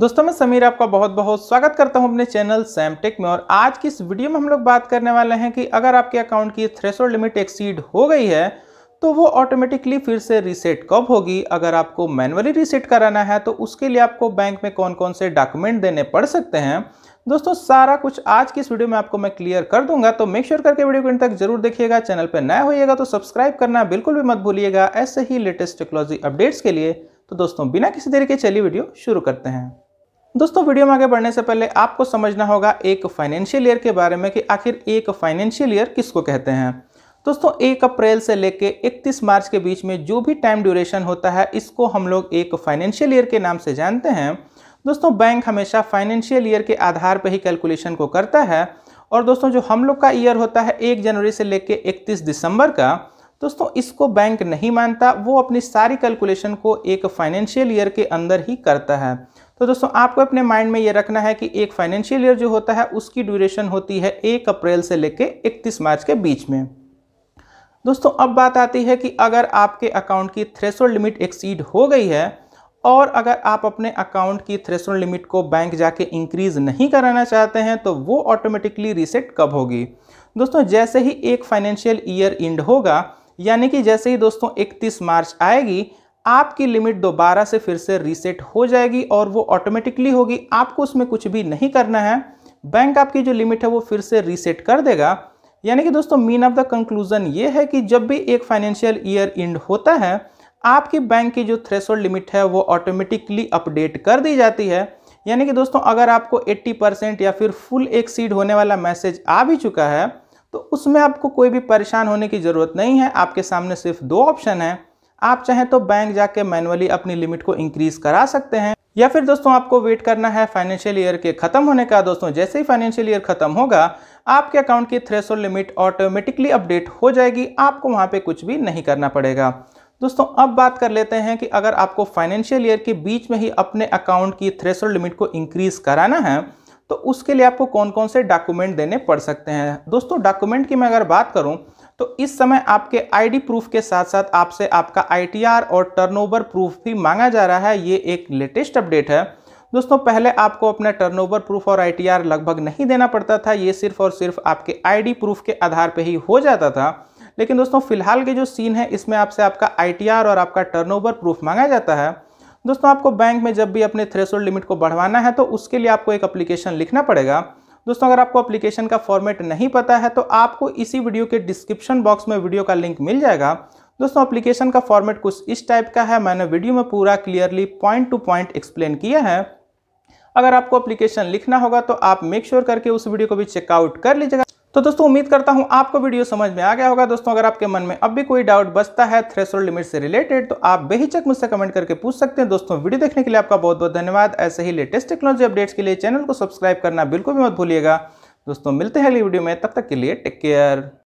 दोस्तों मैं समीर आपका बहुत बहुत स्वागत करता हूं अपने चैनल सैमटेक में और आज की इस वीडियो में हम लोग बात करने वाले हैं कि अगर आपके अकाउंट की थ्रेसो लिमिट एक्सीड हो गई है तो वो ऑटोमेटिकली फिर से रीसेट कब होगी अगर आपको मैनुअली रीसेट कराना है तो उसके लिए आपको बैंक में कौन कौन से डॉक्यूमेंट देने पड़ सकते हैं दोस्तों सारा कुछ आज की इस वीडियो में आपको मैं क्लियर कर दूंगा तो मेक श्योर sure करके वीडियो को इन तक जरूर देखिएगा चैनल पर नया होइएगा तो सब्सक्राइब करना बिल्कुल भी मत भूलिएगा ऐसे ही लेटेस्ट टेक्नोलॉजी अपडेट्स के लिए तो दोस्तों बिना किसी देरी के चलिए वीडियो शुरू करते हैं दोस्तों वीडियो में आगे बढ़ने से पहले आपको समझना होगा एक फाइनेंशियल ईयर के बारे में कि आखिर एक फाइनेंशियल ईयर किसको कहते हैं दोस्तों एक अप्रैल से लेकर 31 मार्च के बीच में जो भी टाइम ड्यूरेशन होता है इसको हम लोग एक फाइनेंशियल ईयर के नाम से जानते हैं दोस्तों बैंक हमेशा फाइनेंशियल ईयर के आधार पर ही कैलकुलेशन को करता है और दोस्तों जो हम लोग का ईयर होता है एक जनवरी से लेकर इकतीस दिसंबर का दोस्तों इसको बैंक नहीं मानता वो अपनी सारी कैलकुलेशन को एक फाइनेंशियल ईयर के अंदर ही करता है तो दोस्तों आपको अपने माइंड में ये रखना है कि एक फाइनेंशियल ईयर जो होता है उसकी ड्यूरेशन होती है एक अप्रैल से लेके इकतीस मार्च के बीच में दोस्तों अब बात आती है कि अगर आपके अकाउंट की थ्रेशोल्ड लिमिट एक्सीड हो गई है और अगर आप अपने अकाउंट की थ्रेशोल्ड लिमिट को बैंक जाके इंक्रीज़ नहीं कराना चाहते हैं तो वो ऑटोमेटिकली रीसेट कब होगी दोस्तों जैसे ही एक फाइनेंशियल ईयर इंड होगा यानी कि जैसे ही दोस्तों 31 मार्च आएगी आपकी लिमिट दोबारा से फिर से रीसेट हो जाएगी और वो ऑटोमेटिकली होगी आपको उसमें कुछ भी नहीं करना है बैंक आपकी जो लिमिट है वो फिर से रीसेट कर देगा यानी कि दोस्तों मीन ऑफ द कंक्लूजन ये है कि जब भी एक फाइनेंशियल ईयर इंड होता है आपकी बैंक की जो थ्रेशोल्ड लिमिट है वो ऑटोमेटिकली अपडेट कर दी जाती है यानी कि दोस्तों अगर आपको 80 परसेंट या फिर फुल एक्सीड होने वाला मैसेज आ भी चुका है तो उसमें आपको कोई भी परेशान होने की ज़रूरत नहीं है आपके सामने सिर्फ दो ऑप्शन हैं आप चाहें तो बैंक जाके मैनुअली अपनी लिमिट को इंक्रीज करा सकते हैं या फिर दोस्तों आपको वेट करना है फाइनेंशियल ईयर के खत्म होने का दोस्तों जैसे ही फाइनेंशियल ईयर खत्म होगा आपके अकाउंट की थ्रेसो लिमिट ऑटोमेटिकली अपडेट हो जाएगी आपको वहां पे कुछ भी नहीं करना पड़ेगा दोस्तों अब बात कर लेते हैं कि अगर आपको फाइनेंशियल ईयर के बीच में ही अपने अकाउंट की थ्रेसो लिमिट को इंक्रीज कराना है तो उसके लिए आपको कौन कौन से डॉक्यूमेंट देने पड़ सकते हैं दोस्तों डॉक्यूमेंट की मैं अगर बात करूं तो इस समय आपके आईडी प्रूफ के साथ साथ आपसे आपका आईटीआर और टर्नओवर प्रूफ भी मांगा जा रहा है ये एक लेटेस्ट अपडेट है दोस्तों पहले आपको अपना टर्नओवर प्रूफ और आईटीआर लगभग नहीं देना पड़ता था ये सिर्फ और सिर्फ आपके आईडी प्रूफ के आधार पर ही हो जाता था लेकिन दोस्तों फिलहाल के जो सीन है इसमें आपसे आपका आईटीआर और आपका टर्नओवर प्रूफ मांगा जाता है दोस्तों आपको बैंक में जब भी अपने थ्रेशोल्ड लिमिट को बढ़वाना है तो उसके लिए आपको एक अप्लीकेशन लिखना पड़ेगा दोस्तों अगर आपको अप्लीकेशन का फॉर्मेट नहीं पता है तो आपको इसी वीडियो के डिस्क्रिप्शन बॉक्स में वीडियो का लिंक मिल जाएगा दोस्तों अप्लीकेशन का फॉर्मेट कुछ इस टाइप का है मैंने वीडियो में पूरा clearly point to point explain किया है अगर आपको अप्लीकेशन लिखना होगा तो आप मेक श्योर sure करके उस वीडियो को भी चेकआउट कर लीजिएगा तो दोस्तों उम्मीद करता हूँ आपको वीडियो समझ में आ गया होगा दोस्तों अगर आपके मन में अब भी कोई डाउट बचता है थ्रेसोल्ड लिमिट से रिलेटेड तो आप बेहिचक मुझसे कमेंट करके पूछ सकते हैं दोस्तों वीडियो देखने के लिए आपका बहुत बहुत धन्यवाद ऐसे ही लेटेस्ट टेक्नोलॉजी अपडेट्स के लिए चैनल को सब्सक्राइब करना बिल्कुल भी मत भूलिएगा दोस्तों मिलते हैं अगली वीडियो में तब तक के लिए टेक केयर